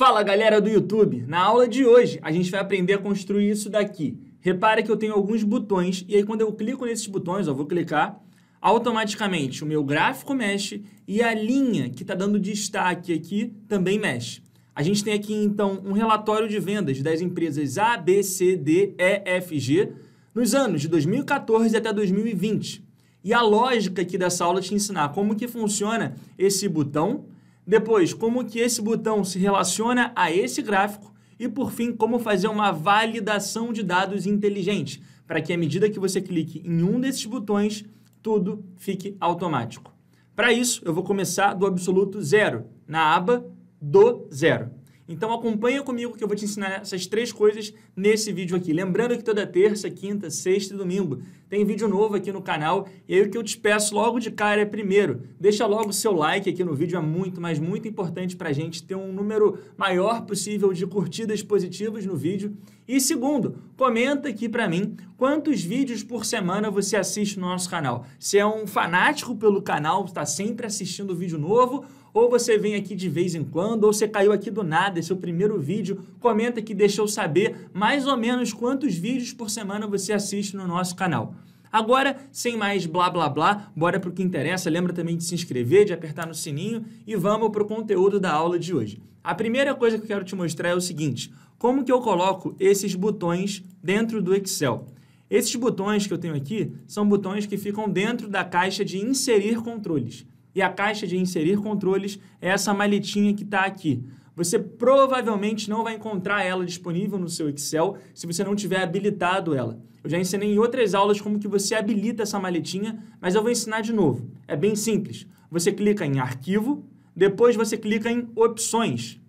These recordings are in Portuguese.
Fala galera do YouTube! Na aula de hoje a gente vai aprender a construir isso daqui. Repare que eu tenho alguns botões e aí quando eu clico nesses botões, eu vou clicar, automaticamente o meu gráfico mexe e a linha que está dando destaque aqui também mexe. A gente tem aqui então um relatório de vendas das empresas A, B, C, D, E, F, G nos anos de 2014 até 2020. E a lógica aqui dessa aula é te ensinar como que funciona esse botão depois, como que esse botão se relaciona a esse gráfico e por fim, como fazer uma validação de dados inteligente, para que à medida que você clique em um desses botões, tudo fique automático. Para isso, eu vou começar do absoluto zero, na aba do zero. Então acompanha comigo que eu vou te ensinar essas três coisas nesse vídeo aqui. Lembrando que toda terça, quinta, sexta e domingo tem vídeo novo aqui no canal. E aí o que eu te peço logo de cara é primeiro, deixa logo o seu like aqui no vídeo, é muito, mas muito importante para a gente ter um número maior possível de curtidas positivas no vídeo. E segundo, comenta aqui para mim quantos vídeos por semana você assiste no nosso canal. Se é um fanático pelo canal, está sempre assistindo vídeo novo ou você vem aqui de vez em quando, ou você caiu aqui do nada, esse é o primeiro vídeo. Comenta que deixa eu saber mais ou menos quantos vídeos por semana você assiste no nosso canal. Agora, sem mais blá blá blá, bora pro que interessa. Lembra também de se inscrever, de apertar no sininho e vamos pro conteúdo da aula de hoje. A primeira coisa que eu quero te mostrar é o seguinte: como que eu coloco esses botões dentro do Excel? Esses botões que eu tenho aqui são botões que ficam dentro da caixa de inserir controles. E a caixa de inserir controles é essa maletinha que está aqui. Você provavelmente não vai encontrar ela disponível no seu Excel se você não tiver habilitado ela. Eu já ensinei em outras aulas como que você habilita essa maletinha, mas eu vou ensinar de novo. É bem simples. Você clica em arquivo, depois você clica em opções.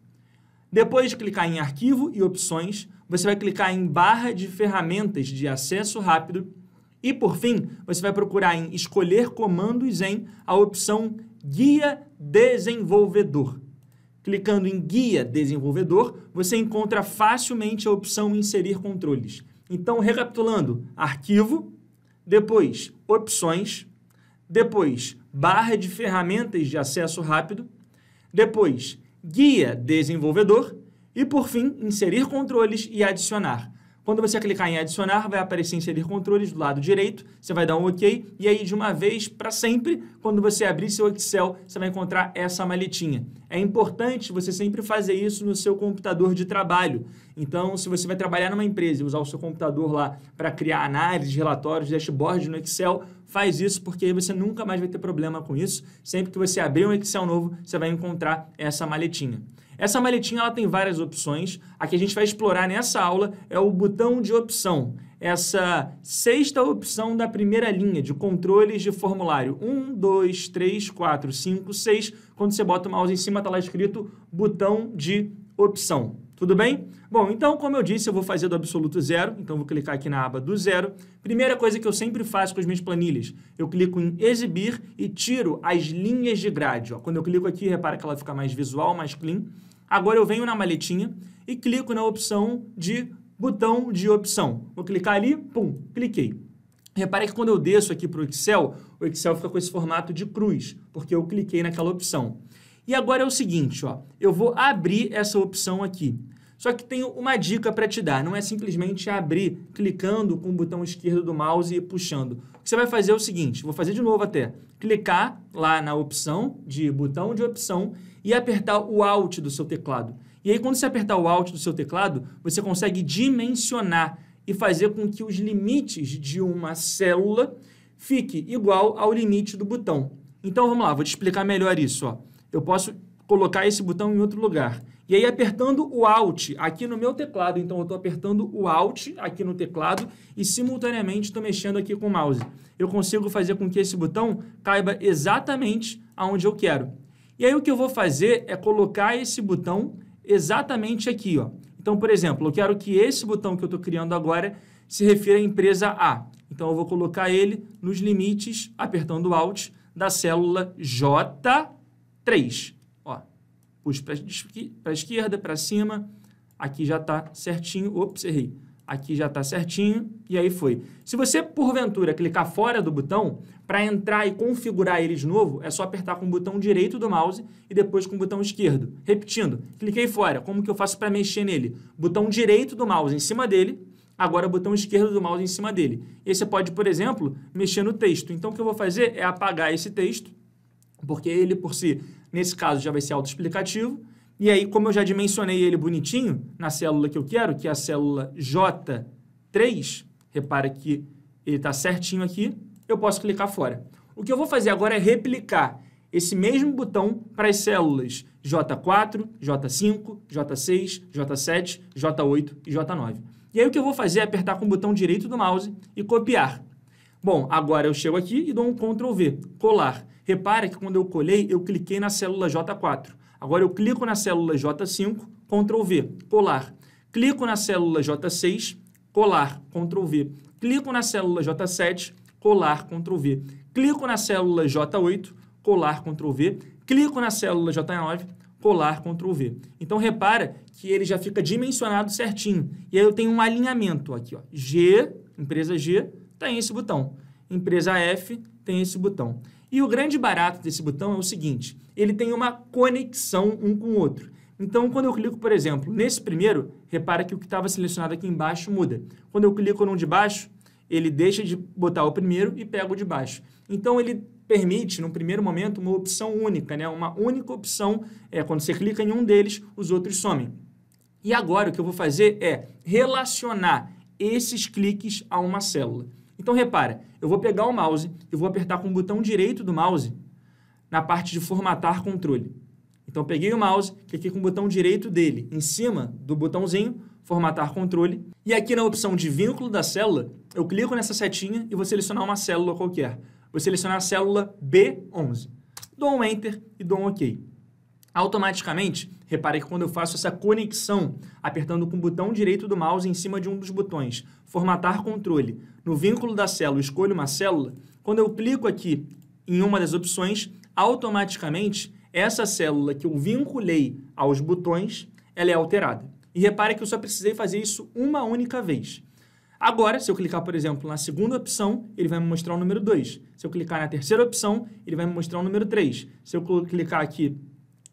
Depois de clicar em arquivo e opções, você vai clicar em barra de ferramentas de acesso rápido e por fim, você vai procurar em escolher comandos em a opção guia desenvolvedor. Clicando em guia desenvolvedor, você encontra facilmente a opção inserir controles. Então, recapitulando, arquivo, depois opções, depois barra de ferramentas de acesso rápido, depois guia desenvolvedor e por fim inserir controles e adicionar. Quando você clicar em adicionar, vai aparecer inserir controles do lado direito, você vai dar um OK e aí de uma vez para sempre, quando você abrir seu Excel, você vai encontrar essa maletinha. É importante você sempre fazer isso no seu computador de trabalho. Então, se você vai trabalhar numa empresa e usar o seu computador lá para criar análises, relatórios, dashboard no Excel, faz isso porque aí você nunca mais vai ter problema com isso. Sempre que você abrir um Excel novo, você vai encontrar essa maletinha. Essa maletinha ela tem várias opções. A que a gente vai explorar nessa aula é o botão de opção. Essa sexta opção da primeira linha de controles de formulário 1, 2, 3, 4, 5, 6. Quando você bota o mouse em cima, está lá escrito botão de opção. Tudo bem? Bom, então, como eu disse, eu vou fazer do absoluto zero. Então, vou clicar aqui na aba do zero. Primeira coisa que eu sempre faço com as minhas planilhas, eu clico em exibir e tiro as linhas de grade. Ó. Quando eu clico aqui, repara que ela fica mais visual, mais clean. Agora eu venho na maletinha e clico na opção de botão de opção. Vou clicar ali, pum, cliquei. Repare que quando eu desço aqui para o Excel, o Excel fica com esse formato de cruz, porque eu cliquei naquela opção. E agora é o seguinte, ó, eu vou abrir essa opção aqui. Só que tenho uma dica para te dar. Não é simplesmente abrir clicando com o botão esquerdo do mouse e puxando. O que você vai fazer é o seguinte, vou fazer de novo até. Clicar lá na opção de botão de opção e apertar o Alt do seu teclado. E aí quando você apertar o Alt do seu teclado, você consegue dimensionar e fazer com que os limites de uma célula fique igual ao limite do botão. Então vamos lá, vou te explicar melhor isso. Ó. Eu posso colocar esse botão em outro lugar. E aí, apertando o Alt aqui no meu teclado, então eu estou apertando o Alt aqui no teclado e simultaneamente estou mexendo aqui com o mouse. Eu consigo fazer com que esse botão caiba exatamente aonde eu quero. E aí o que eu vou fazer é colocar esse botão exatamente aqui. Ó. Então, por exemplo, eu quero que esse botão que eu estou criando agora se refira à empresa A. Então, eu vou colocar ele nos limites, apertando o Alt, da célula J3. Puxo para a esquerda, para cima. Aqui já está certinho. Ops, errei. Aqui já está certinho. E aí foi. Se você, porventura, clicar fora do botão, para entrar e configurar ele de novo, é só apertar com o botão direito do mouse e depois com o botão esquerdo. Repetindo, cliquei fora. Como que eu faço para mexer nele? Botão direito do mouse em cima dele, agora botão esquerdo do mouse em cima dele. E você pode, por exemplo, mexer no texto. Então, o que eu vou fazer é apagar esse texto, porque ele por si Nesse caso, já vai ser autoexplicativo. E aí, como eu já dimensionei ele bonitinho na célula que eu quero, que é a célula J3, repara que ele está certinho aqui, eu posso clicar fora. O que eu vou fazer agora é replicar esse mesmo botão para as células J4, J5, J6, J7, J8 e J9. E aí o que eu vou fazer é apertar com o botão direito do mouse e copiar. Bom, agora eu chego aqui e dou um Ctrl V, colar. Repara que quando eu colei, eu cliquei na célula J4. Agora eu clico na célula J5, Ctrl V, colar. Clico na célula J6, colar, Ctrl V. Clico na célula J7, colar, Ctrl V. Clico na célula J8, colar, Ctrl V. Clico na célula J9, colar, Ctrl V. Então repara que ele já fica dimensionado certinho. E aí eu tenho um alinhamento aqui, ó. G, empresa G, tem tá esse botão. Empresa F, tem esse botão. E o grande barato desse botão é o seguinte: ele tem uma conexão um com o outro. Então, quando eu clico, por exemplo, nesse primeiro, repara que o que estava selecionado aqui embaixo muda. Quando eu clico no de baixo, ele deixa de botar o primeiro e pega o de baixo. Então, ele permite, no primeiro momento, uma opção única, né? uma única opção. É, quando você clica em um deles, os outros somem. E agora, o que eu vou fazer é relacionar esses cliques a uma célula. Então repara, eu vou pegar o mouse e vou apertar com o botão direito do mouse na parte de formatar controle. Então peguei o mouse, cliquei com o botão direito dele em cima do botãozinho formatar controle e aqui na opção de vínculo da célula, eu clico nessa setinha e vou selecionar uma célula qualquer. Vou selecionar a célula B11. Dou um enter e dou um OK. Automaticamente, repare que quando eu faço essa conexão, apertando com o botão direito do mouse em cima de um dos botões, formatar controle, no vínculo da célula escolho uma célula, quando eu clico aqui em uma das opções, automaticamente essa célula que eu vinculei aos botões, ela é alterada. E repare que eu só precisei fazer isso uma única vez. Agora, se eu clicar, por exemplo, na segunda opção, ele vai me mostrar o número 2. Se eu clicar na terceira opção, ele vai me mostrar o número 3. Se eu clicar aqui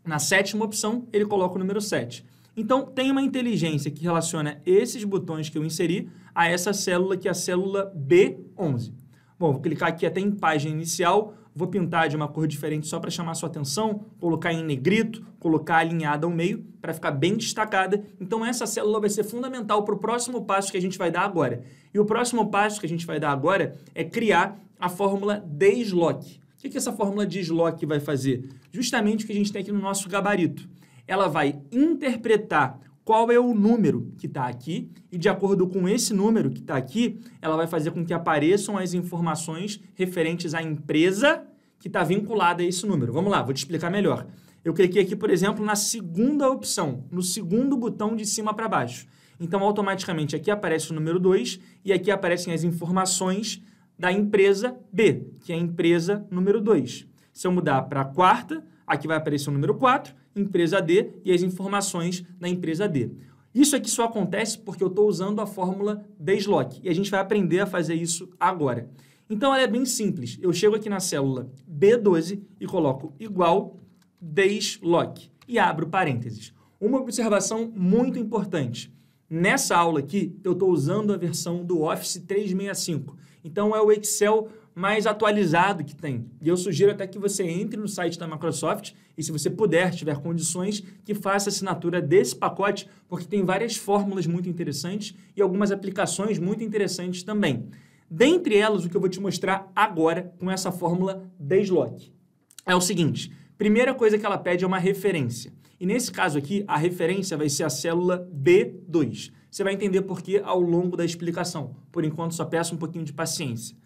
na sétima opção, ele coloca o número 7. Então, tem uma inteligência que relaciona esses botões que eu inseri a essa célula, que é a célula B11. Bom, vou clicar aqui até em página inicial, vou pintar de uma cor diferente só para chamar sua atenção, colocar em negrito, colocar alinhada ao meio, para ficar bem destacada. Então, essa célula vai ser fundamental para o próximo passo que a gente vai dar agora. E o próximo passo que a gente vai dar agora é criar a fórmula Deslock. O que, que essa fórmula de Slock vai fazer? Justamente o que a gente tem aqui no nosso gabarito. Ela vai interpretar qual é o número que está aqui, e de acordo com esse número que está aqui, ela vai fazer com que apareçam as informações referentes à empresa que está vinculada a esse número. Vamos lá, vou te explicar melhor. Eu cliquei aqui, por exemplo, na segunda opção, no segundo botão de cima para baixo. Então, automaticamente aqui aparece o número 2 e aqui aparecem as informações da empresa B, que é a empresa número 2. Se eu mudar para a quarta, aqui vai aparecer o número 4, empresa D e as informações da empresa D. Isso aqui só acontece porque eu estou usando a fórmula Deslock e a gente vai aprender a fazer isso agora. Então ela é bem simples. Eu chego aqui na célula B12 e coloco igual Deslock e abro parênteses. Uma observação muito importante. Nessa aula aqui, eu estou usando a versão do Office 365. Então, é o Excel mais atualizado que tem. E eu sugiro até que você entre no site da Microsoft e, se você puder, tiver condições, que faça assinatura desse pacote, porque tem várias fórmulas muito interessantes e algumas aplicações muito interessantes também. Dentre elas, o que eu vou te mostrar agora com essa fórmula Deslock é o seguinte: primeira coisa que ela pede é uma referência. E nesse caso aqui, a referência vai ser a célula B2. Você vai entender por que ao longo da explicação. Por enquanto, só peço um pouquinho de paciência.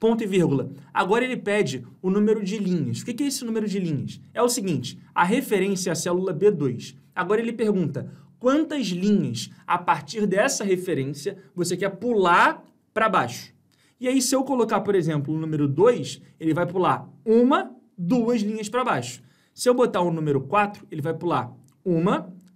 Ponto e vírgula. Agora ele pede o número de linhas. O que é esse número de linhas? É o seguinte, a referência é a célula B2. Agora ele pergunta, quantas linhas a partir dessa referência você quer pular para baixo? E aí, se eu colocar, por exemplo, o número 2, ele vai pular uma, duas linhas para baixo. Se eu botar o um número 4, ele vai pular 1,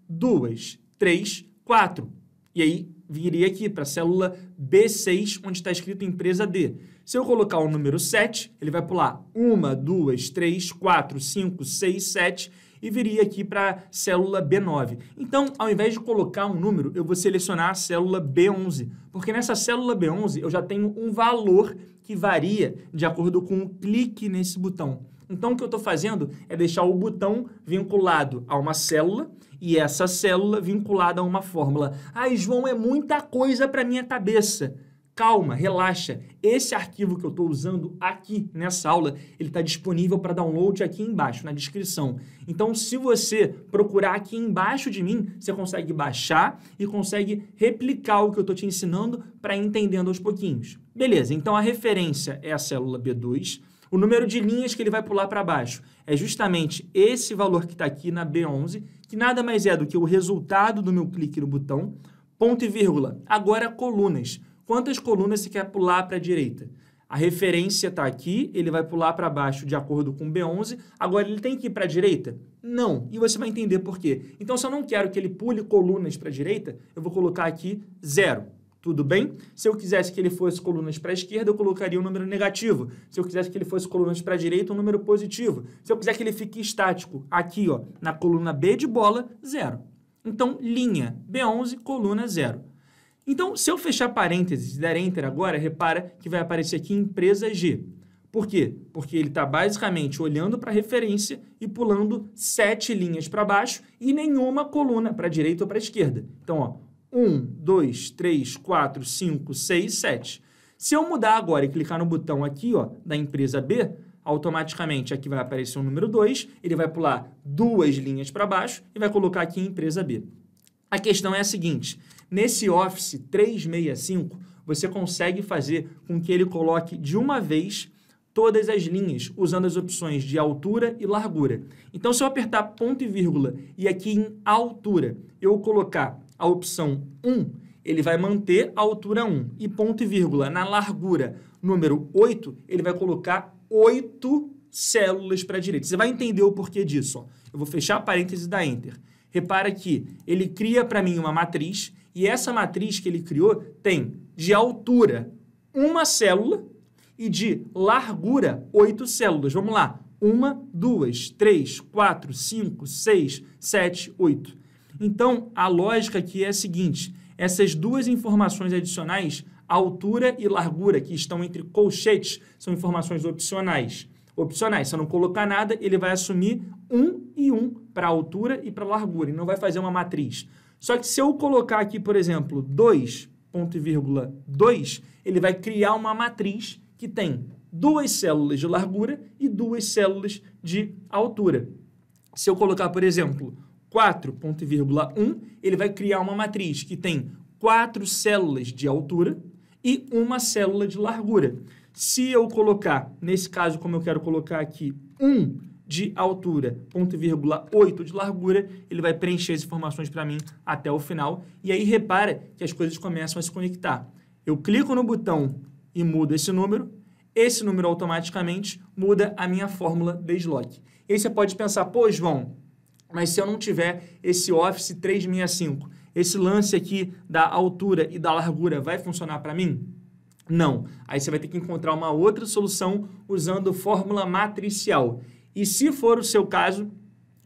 2, 3, 4. E aí viria aqui para a célula B6, onde está escrito empresa D. Se eu colocar o número 7, ele vai pular 1, 2, 3, 4, 5, 6, 7 e viria aqui para a célula B9. Então, ao invés de colocar um número, eu vou selecionar a célula B11, porque nessa célula B11 eu já tenho um valor que varia de acordo com o clique nesse botão. Então o que eu estou fazendo é deixar o botão vinculado a uma célula e essa célula vinculada a uma fórmula. Ai, João, é muita coisa para minha cabeça. Calma, relaxa. Esse arquivo que eu estou usando aqui nessa aula, ele está disponível para download aqui embaixo, na descrição. Então, se você procurar aqui embaixo de mim, você consegue baixar e consegue replicar o que eu estou te ensinando para entendendo aos pouquinhos. Beleza, então a referência é a célula B2, o número de linhas que ele vai pular para baixo é justamente esse valor que está aqui na B11, que nada mais é do que o resultado do meu clique no botão, ponto e vírgula. Agora, colunas. Quantas colunas você quer pular para a direita? A referência está aqui, ele vai pular para baixo de acordo com B11. Agora, ele tem que ir para a direita? Não. E você vai entender por quê. Então, se eu não quero que ele pule colunas para a direita, eu vou colocar aqui zero. Tudo bem? Se eu quisesse que ele fosse colunas para a esquerda, eu colocaria um número negativo. Se eu quisesse que ele fosse colunas para a direita, um número positivo. Se eu quiser que ele fique estático aqui, ó, na coluna B de bola, zero. Então, linha B11, coluna zero. Então, se eu fechar parênteses e der Enter agora, repara que vai aparecer aqui empresa G. Por quê? Porque ele está basicamente olhando para a referência e pulando sete linhas para baixo e nenhuma coluna para a direita ou para a esquerda. Então, ó, 1, 2, 3, 4, 5, 6, 7. Se eu mudar agora e clicar no botão aqui ó, da empresa B, automaticamente aqui vai aparecer o número 2, ele vai pular duas linhas para baixo e vai colocar aqui empresa B. A questão é a seguinte, nesse Office 365, você consegue fazer com que ele coloque de uma vez todas as linhas, usando as opções de altura e largura. Então, se eu apertar ponto e vírgula e aqui em altura, eu colocar a opção 1, ele vai manter a altura 1. E ponto e vírgula, na largura número 8, ele vai colocar 8 células para a direita. Você vai entender o porquê disso. Ó. Eu vou fechar parênteses da Enter. Repara que ele cria para mim uma matriz e essa matriz que ele criou tem de altura uma célula e de largura oito células. Vamos lá. Uma, duas, três, quatro, cinco, seis, sete, oito. Então, a lógica aqui é a seguinte: essas duas informações adicionais, altura e largura, que estão entre colchetes, são informações opcionais. Opcionais, se eu não colocar nada, ele vai assumir um e um para altura e para largura, e não vai fazer uma matriz. Só que se eu colocar aqui, por exemplo, 2,2, ponto vírgula ele vai criar uma matriz que tem duas células de largura e duas células de altura. Se eu colocar, por exemplo, 4,1, ele vai criar uma matriz que tem quatro células de altura e uma célula de largura. Se eu colocar, nesse caso, como eu quero colocar aqui, 1 de altura, ponto vírgula 8 de largura, ele vai preencher as informações para mim até o final. E aí repara que as coisas começam a se conectar. Eu clico no botão e mudo esse número, esse número automaticamente muda a minha fórmula de Slock. E aí você pode pensar, pô, João, mas se eu não tiver esse Office 365, esse lance aqui da altura e da largura vai funcionar para mim? Não. Aí você vai ter que encontrar uma outra solução usando fórmula matricial. E se for o seu caso,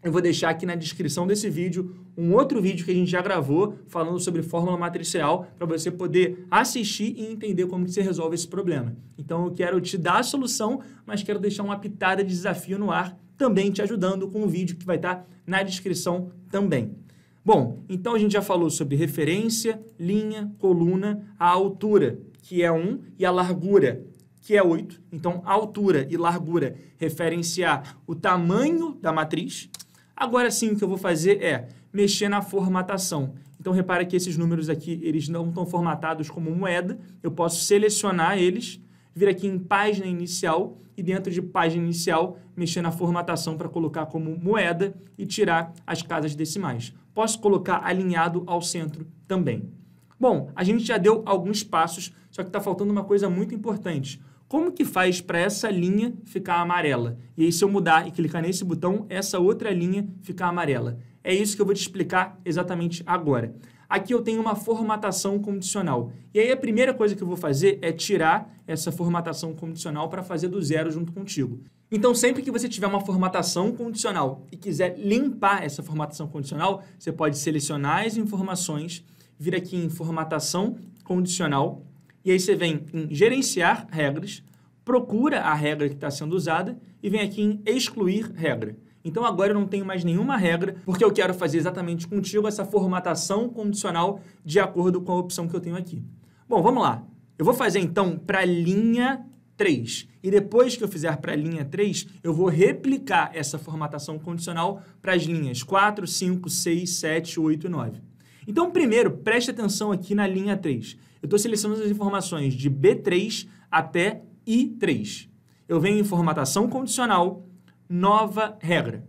eu vou deixar aqui na descrição desse vídeo um outro vídeo que a gente já gravou falando sobre fórmula matricial para você poder assistir e entender como que você resolve esse problema. Então eu quero te dar a solução, mas quero deixar uma pitada de desafio no ar também te ajudando com o vídeo que vai estar tá na descrição também. Bom, então a gente já falou sobre referência, linha, coluna, a altura, que é 1, e a largura, que é 8. Então, altura e largura referem-se o tamanho da matriz. Agora sim, o que eu vou fazer é mexer na formatação. Então, repara que esses números aqui, eles não estão formatados como moeda. Eu posso selecionar eles vir aqui em página inicial e dentro de página inicial mexer na formatação para colocar como moeda e tirar as casas decimais. Posso colocar alinhado ao centro também. Bom, a gente já deu alguns passos, só que está faltando uma coisa muito importante. Como que faz para essa linha ficar amarela? E aí, se eu mudar e clicar nesse botão, essa outra linha ficar amarela. É isso que eu vou te explicar exatamente agora aqui eu tenho uma formatação condicional. E aí a primeira coisa que eu vou fazer é tirar essa formatação condicional para fazer do zero junto contigo. Então, sempre que você tiver uma formatação condicional e quiser limpar essa formatação condicional, você pode selecionar as informações, vir aqui em formatação condicional, e aí você vem em gerenciar regras, procura a regra que está sendo usada e vem aqui em excluir regra. Então agora eu não tenho mais nenhuma regra, porque eu quero fazer exatamente contigo essa formatação condicional de acordo com a opção que eu tenho aqui. Bom, vamos lá. Eu vou fazer então para a linha 3. E depois que eu fizer para a linha 3, eu vou replicar essa formatação condicional para as linhas 4, 5, 6, 7, 8 e 9. Então, primeiro, preste atenção aqui na linha 3. Eu estou selecionando as informações de B3 até I3. Eu venho em formatação condicional, nova regra.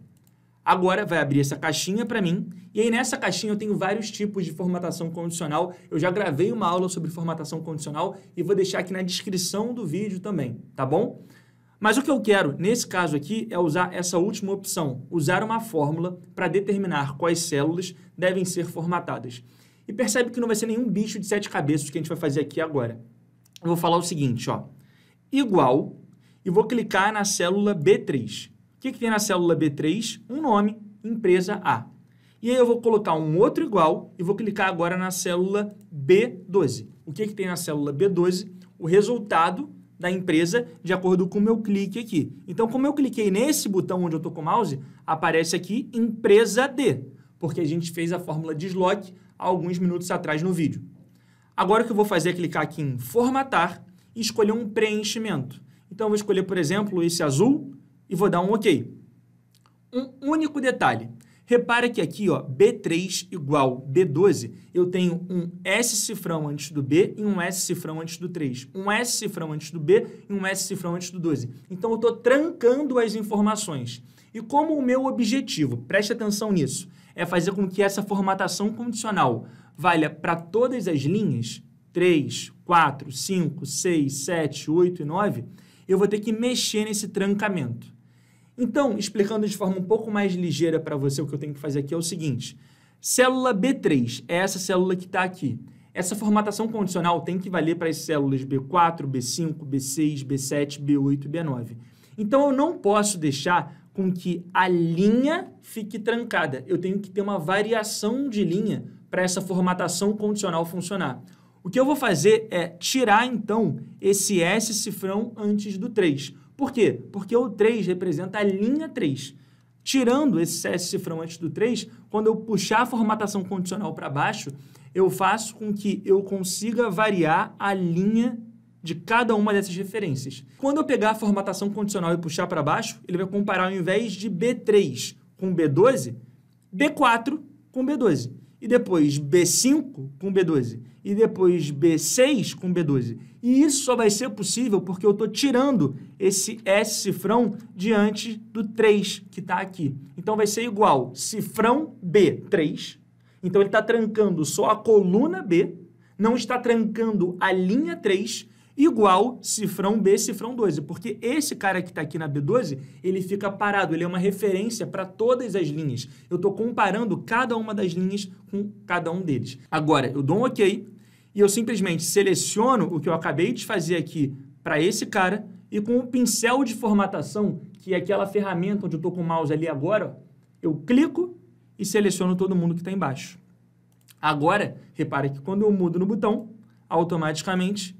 Agora vai abrir essa caixinha para mim, e aí nessa caixinha eu tenho vários tipos de formatação condicional. Eu já gravei uma aula sobre formatação condicional e vou deixar aqui na descrição do vídeo também, tá bom? Mas o que eu quero, nesse caso aqui, é usar essa última opção, usar uma fórmula para determinar quais células devem ser formatadas. E percebe que não vai ser nenhum bicho de sete cabeças que a gente vai fazer aqui agora. Eu vou falar o seguinte, ó, igual, e vou clicar na célula B3. O que, que tem na célula B3? Um nome, empresa A. E aí eu vou colocar um outro igual e vou clicar agora na célula B12. O que, que tem na célula B12? O resultado da empresa de acordo com o meu clique aqui. Então, como eu cliquei nesse botão onde eu estou com o mouse, aparece aqui empresa D, porque a gente fez a fórmula deslock alguns minutos atrás no vídeo. Agora o que eu vou fazer é clicar aqui em formatar e escolher um preenchimento. Então, eu vou escolher, por exemplo, esse azul, e vou dar um OK. Um único detalhe. Repara que aqui, ó, B3 igual B12, eu tenho um S cifrão antes do B e um S cifrão antes do 3. Um S cifrão antes do B e um S cifrão antes do 12. Então, eu estou trancando as informações. E como o meu objetivo, preste atenção nisso, é fazer com que essa formatação condicional valha para todas as linhas, 3, 4, 5, 6, 7, 8 e 9, eu vou ter que mexer nesse trancamento. Então, explicando de forma um pouco mais ligeira para você, o que eu tenho que fazer aqui é o seguinte: célula B3 é essa célula que está aqui. Essa formatação condicional tem que valer para as células B4, B5, B6, B7, B8 e B9. Então, eu não posso deixar com que a linha fique trancada. Eu tenho que ter uma variação de linha para essa formatação condicional funcionar. O que eu vou fazer é tirar, então, esse S cifrão antes do 3. Por quê? Porque o 3 representa a linha 3. Tirando esse CS cifrão antes do 3, quando eu puxar a formatação condicional para baixo, eu faço com que eu consiga variar a linha de cada uma dessas referências. Quando eu pegar a formatação condicional e puxar para baixo, ele vai comparar ao invés de B3 com B12, B4 com B12 e depois B5 com B12, e depois B6 com B12. E isso só vai ser possível porque eu estou tirando esse S cifrão diante do 3 que está aqui. Então vai ser igual cifrão B3. Então ele está trancando só a coluna B, não está trancando a linha 3 igual cifrão B, cifrão 12, porque esse cara que está aqui na B12, ele fica parado, ele é uma referência para todas as linhas. Eu estou comparando cada uma das linhas com cada um deles. Agora, eu dou um OK e eu simplesmente seleciono o que eu acabei de fazer aqui para esse cara e com o pincel de formatação, que é aquela ferramenta onde eu estou com o mouse ali agora, eu clico e seleciono todo mundo que está embaixo. Agora, repara que quando eu mudo no botão, automaticamente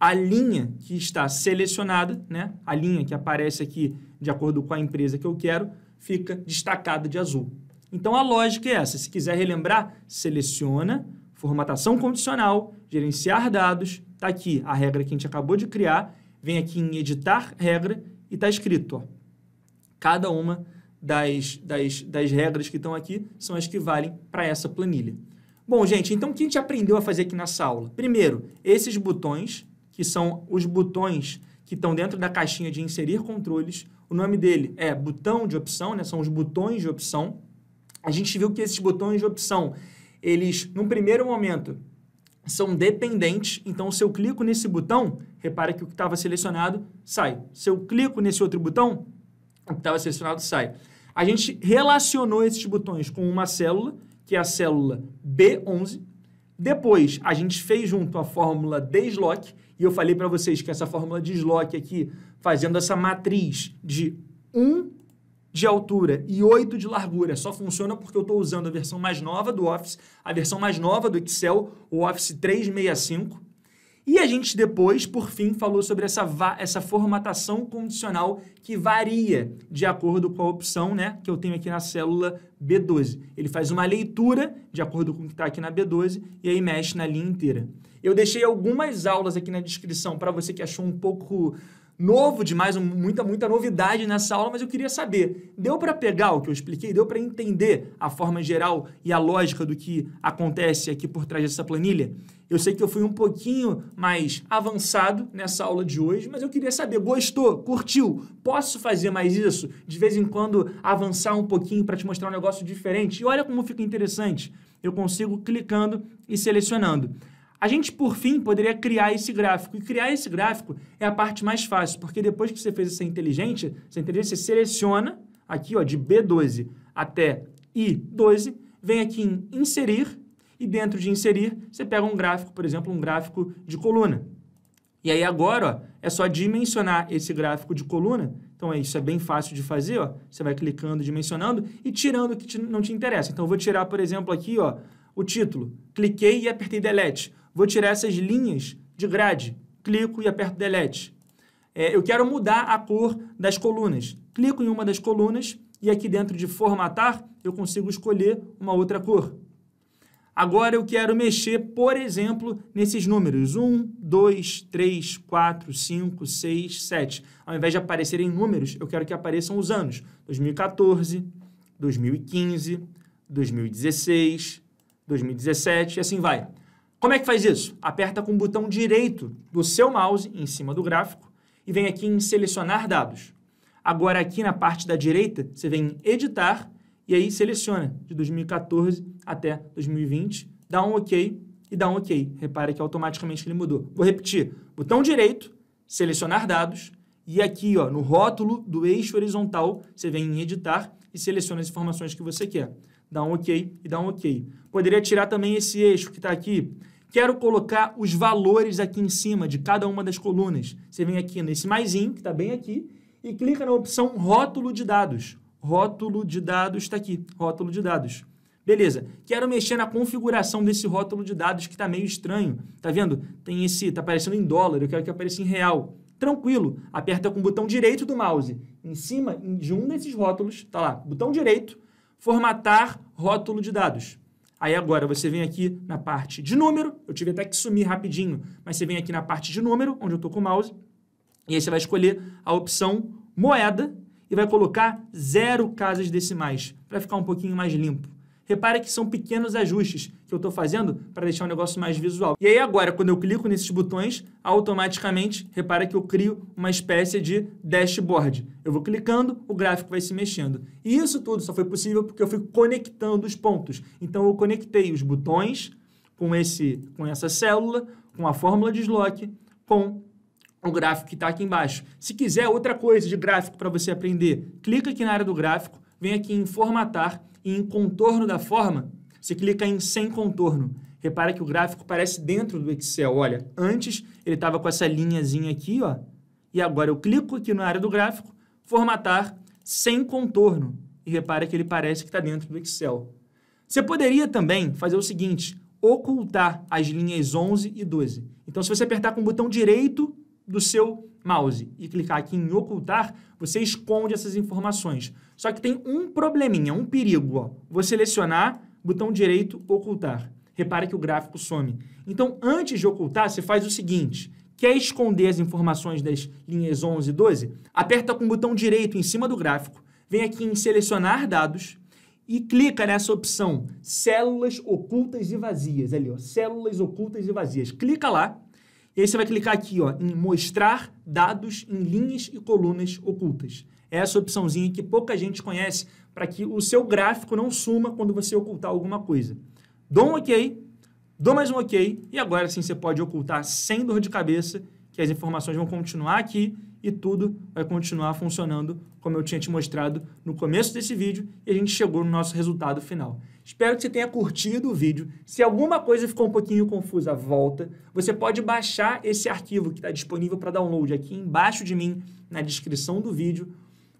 a linha que está selecionada, né? a linha que aparece aqui de acordo com a empresa que eu quero, fica destacada de azul. Então a lógica é essa. Se quiser relembrar, seleciona, formatação condicional, gerenciar dados, está aqui a regra que a gente acabou de criar, vem aqui em editar regra e está escrito. Ó, cada uma das, das, das regras que estão aqui são as que valem para essa planilha. Bom, gente, então o que a gente aprendeu a fazer aqui nessa aula? Primeiro, esses botões que são os botões que estão dentro da caixinha de inserir controles. O nome dele é botão de opção, né? são os botões de opção. A gente viu que esses botões de opção, eles, num primeiro momento, são dependentes. Então, se eu clico nesse botão, repara que o que estava selecionado sai. Se eu clico nesse outro botão, o que estava selecionado sai. A gente relacionou esses botões com uma célula, que é a célula B11, depois, a gente fez junto a fórmula Deslock, e eu falei para vocês que essa fórmula Deslock aqui, fazendo essa matriz de 1 de altura e 8 de largura. Só funciona porque eu estou usando a versão mais nova do Office, a versão mais nova do Excel, o Office 365, e a gente depois, por fim, falou sobre essa, essa formatação condicional que varia de acordo com a opção né, que eu tenho aqui na célula B12. Ele faz uma leitura de acordo com o que está aqui na B12 e aí mexe na linha inteira. Eu deixei algumas aulas aqui na descrição para você que achou um pouco novo demais, muita, muita novidade nessa aula, mas eu queria saber, deu para pegar o que eu expliquei? Deu para entender a forma geral e a lógica do que acontece aqui por trás dessa planilha? Eu sei que eu fui um pouquinho mais avançado nessa aula de hoje, mas eu queria saber, gostou? Curtiu? Posso fazer mais isso? De vez em quando avançar um pouquinho para te mostrar um negócio diferente? E olha como fica interessante. Eu consigo clicando e selecionando. A gente, por fim, poderia criar esse gráfico. E criar esse gráfico é a parte mais fácil, porque depois que você fez essa inteligente, essa inteligência, você seleciona aqui, ó, de B12 até I12, vem aqui em inserir e dentro de inserir, você pega um gráfico, por exemplo, um gráfico de coluna. E aí agora, ó, é só dimensionar esse gráfico de coluna. Então, é isso é bem fácil de fazer, ó. Você vai clicando, dimensionando e tirando o que te, não te interessa. Então, eu vou tirar, por exemplo, aqui, ó, o título. Cliquei e apertei delete. Vou tirar essas linhas de grade. Clico e aperto delete. É, eu quero mudar a cor das colunas. Clico em uma das colunas e aqui dentro de formatar, eu consigo escolher uma outra cor. Agora eu quero mexer, por exemplo, nesses números 1, 2, 3, 4, 5, 6, 7. Ao invés de aparecerem números, eu quero que apareçam os anos: 2014, 2015, 2016, 2017 e assim vai. Como é que faz isso? Aperta com o botão direito do seu mouse em cima do gráfico e vem aqui em selecionar dados. Agora aqui na parte da direita, você vem em editar e aí seleciona de 2014 até 2020, dá um OK e dá um OK. Repare que automaticamente ele mudou. Vou repetir. Botão direito, selecionar dados, e aqui ó, no rótulo do eixo horizontal, você vem em editar e seleciona as informações que você quer. Dá um OK e dá um OK. Poderia tirar também esse eixo que está aqui. Quero colocar os valores aqui em cima de cada uma das colunas. Você vem aqui nesse maisinho, que está bem aqui, e clica na opção rótulo de dados rótulo de dados está aqui, rótulo de dados. Beleza, quero mexer na configuração desse rótulo de dados que está meio estranho. Tá vendo? Tem esse, está aparecendo em dólar, eu quero que apareça em real. Tranquilo, aperta com o botão direito do mouse. Em cima de um desses rótulos, tá lá, botão direito, formatar rótulo de dados. Aí agora você vem aqui na parte de número, eu tive até que sumir rapidinho, mas você vem aqui na parte de número, onde eu estou com o mouse, e aí você vai escolher a opção moeda, e vai colocar zero casas decimais, para ficar um pouquinho mais limpo. Repare que são pequenos ajustes que eu estou fazendo para deixar o negócio mais visual. E aí agora, quando eu clico nesses botões, automaticamente, repara que eu crio uma espécie de dashboard. Eu vou clicando, o gráfico vai se mexendo. E isso tudo só foi possível porque eu fui conectando os pontos. Então eu conectei os botões com, esse, com essa célula, com a fórmula de com o gráfico que está aqui embaixo. Se quiser outra coisa de gráfico para você aprender, clica aqui na área do gráfico, vem aqui em formatar e em contorno da forma, você clica em sem contorno. Repara que o gráfico parece dentro do Excel. Olha, antes ele estava com essa linhazinha aqui, ó, e agora eu clico aqui na área do gráfico, formatar sem contorno. E repara que ele parece que está dentro do Excel. Você poderia também fazer o seguinte, ocultar as linhas 11 e 12. Então, se você apertar com o botão direito do seu mouse e clicar aqui em ocultar, você esconde essas informações. Só que tem um probleminha, um perigo. Ó. Vou selecionar, botão direito, ocultar. Repara que o gráfico some. Então, antes de ocultar, você faz o seguinte. Quer esconder as informações das linhas 11 e 12? Aperta com o botão direito em cima do gráfico, vem aqui em selecionar dados e clica nessa opção células ocultas e vazias, ali ó, células ocultas e vazias. Clica lá, e aí você vai clicar aqui ó, em mostrar dados em linhas e colunas ocultas. É essa opçãozinha que pouca gente conhece para que o seu gráfico não suma quando você ocultar alguma coisa. Dou um OK, dou mais um OK e agora sim você pode ocultar sem dor de cabeça que as informações vão continuar aqui e tudo vai continuar funcionando como eu tinha te mostrado no começo desse vídeo e a gente chegou no nosso resultado final. Espero que você tenha curtido o vídeo. Se alguma coisa ficou um pouquinho confusa, volta. Você pode baixar esse arquivo que está disponível para download aqui embaixo de mim, na descrição do vídeo,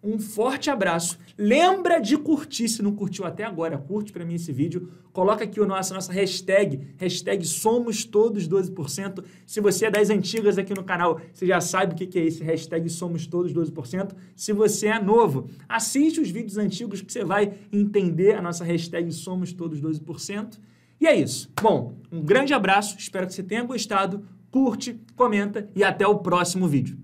um forte abraço. Lembra de curtir se não curtiu até agora. Curte para mim esse vídeo. Coloca aqui o nosso nossa hashtag, hashtag somos todos 12%. Se você é das antigas aqui no canal, você já sabe o que é esse hashtag somos todos 12%. Se você é novo, assiste os vídeos antigos que você vai entender a nossa hashtag somos todos 12%. E é isso. Bom, um grande abraço. Espero que você tenha gostado. Curte, comenta e até o próximo vídeo.